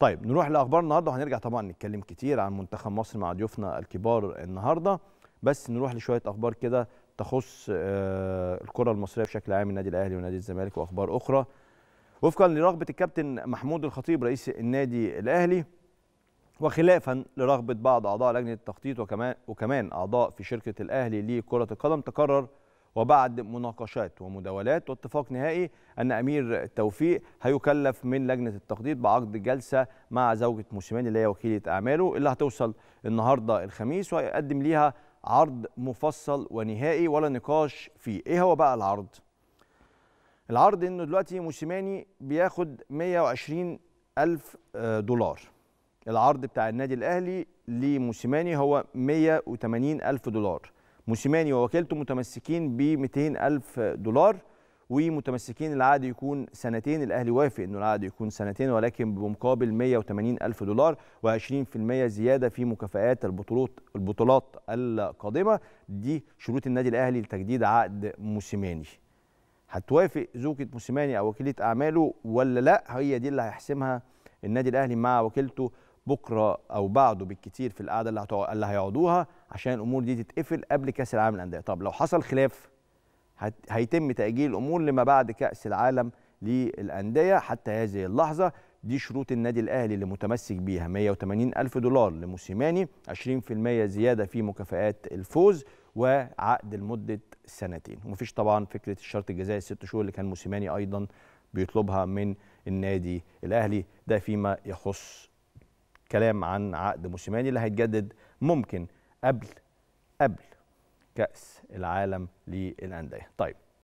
طيب نروح لاخبار النهارده وهنرجع طبعا نتكلم كتير عن منتخب مصر مع ضيوفنا الكبار النهارده بس نروح لشويه اخبار كده تخص آه، الكره المصريه بشكل عام النادي الاهلي ونادي الزمالك واخبار اخرى وفقا لرغبه الكابتن محمود الخطيب رئيس النادي الاهلي وخلافا لرغبه بعض اعضاء لجنه التخطيط وكمان وكمان اعضاء في شركه الاهلي لكره القدم تقرر وبعد مناقشات ومداولات واتفاق نهائي أن أمير توفيق هيكلف من لجنة التقدير بعقد جلسة مع زوجة موسيماني اللي هي وكيلة أعماله اللي هتوصل النهاردة الخميس وهيقدم ليها عرض مفصل ونهائي ولا نقاش فيه إيه هو بقى العرض؟ العرض إنه دلوقتي موسيماني بياخد 120 ألف آه، دولار العرض بتاع النادي الأهلي لموسيماني هو 180 ألف دولار موسيماني ووكيلته متمسكين ب 200 ألف دولار ومتمسكين العقد يكون سنتين الأهلي وافق أنه العقد يكون سنتين ولكن بمقابل 180 ألف دولار و20% زيادة في مكافآت البطولات البطولات القادمة دي شروط النادي الأهلي لتجديد عقد موسيماني هتوافق زوجة موسيماني أو وكيلة أعماله ولا لا هي دي اللي هيحسمها النادي الأهلي مع وكيلته بكره او بعده بالكتير في القعده اللي اللي هيقعدوها عشان الامور دي تتقفل قبل كاس العالم للانديه طب لو حصل خلاف هت... هيتم تاجيل الامور لما بعد كاس العالم للانديه حتى هذه اللحظه دي شروط النادي الاهلي اللي متمسك بيها 180 الف دولار لموسيماني 20% زياده في مكافئات الفوز وعقد لمده سنتين ومفيش طبعا فكره الشرط الجزائي الست شهور اللي كان موسيماني ايضا بيطلبها من النادي الاهلي ده فيما يخص كلام عن عقد موسيماني اللي هيتجدد ممكن قبل قبل كأس العالم للأندية طيب